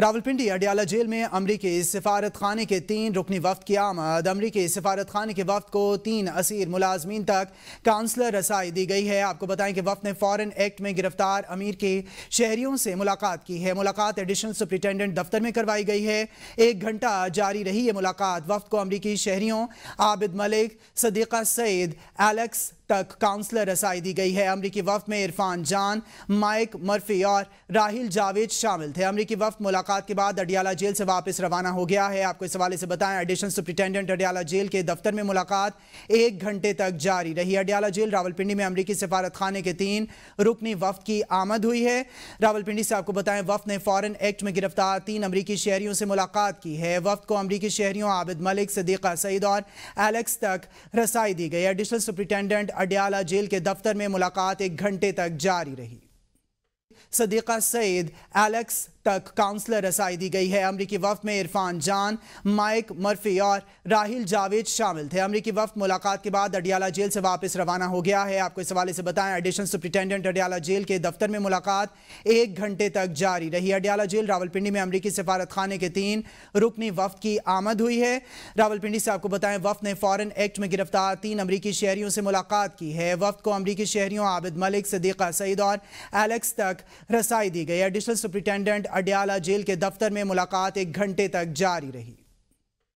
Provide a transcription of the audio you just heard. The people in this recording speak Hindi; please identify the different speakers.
Speaker 1: रावलपिंडी अडियाला जेल में अमरीकी सफारत खाने के तीन रुकनी वफ्त की आमद अमरीकी सफारत खाने के वफ्त को तीन असीर मुलाजमीन तक काउंसलर रसाई दी गई है आपको बताएं कि वफ्त ने फॉरन एक्ट में गिरफ्तार अमीर के शहरियों से मुलाकात की है मुलाकात एडिशनल सुप्रिटेंडेंट दफ्तर में करवाई गई है एक घंटा जारी रही ये मुलाकात वफ्त को अमरीकी शहरियों आबिद मलिक सदीक़ा सईद एलेक्स तक काउंसलर रसाई दी गई है अमरीकी वफ में इरफान जान माइक मर्फी और राहिल जावेद शामिल थे अमरीकी वफ मुलाकात के बाद अडियाला जेल से वापस रवाना हो गया है आपको इस हवाले से बताएं एडिशनल सुप्रिटेंडेंट अडियाला जेल के दफ्तर में मुलाकात एक घंटे तक जारी रही अडियाला जेल रावलपिंडी में अमरीकी सफारत खाने के तीन रुकनी वफ की आमद हुई है रावलपिंडी से आपको बताएं वफ ने फॉरन एक्ट में गिरफ्तार तीन अमरीकी शहरियों से मुलाकात की है वफ को अमरीकी शहरियों आबिद मलिक सदीक़ा सईद और एलेक्स तक रसाई दी गई एडिशनल सुप्रिटेंडेंट अडयाला जेल के दफ्तर में मुलाकात एक घंटे तक जारी रही सदीका सईद एलेक्स तक काउंसलर रसाई दी गई है अमरीकी वफ में इरफान जान माइक मर्फी और राहिल जावेद शामिल थे अमरीकी वफ मुलाकात के बाद अडियाला जेल से वापस रवाना हो गया है आपको इस हवाले से बताएं एडिशन सुप्रिटेंडेंट अडियाला जेल के दफ्तर में मुलाकात एक घंटे तक जारी रही अडियाला जेल रावलपिंडी में अमरीकी सफारत खाने के तीन रुकनी वफ की आमद हुई है रावलपिंडी से आपको बताएं वफ ने फॉरन एक्ट में गिरफ्तार तीन अमरीकी शहरियों से मुलाकात की है वफ को अमरीकी शहरियों आबिद मलिक सदीक़ा सईद और एलेक्स तक रसाई दी गई एडिशनल सुप्रिटेंडेंट अडयाला जेल के दफ्तर में मुलाकात एक घंटे तक जारी रही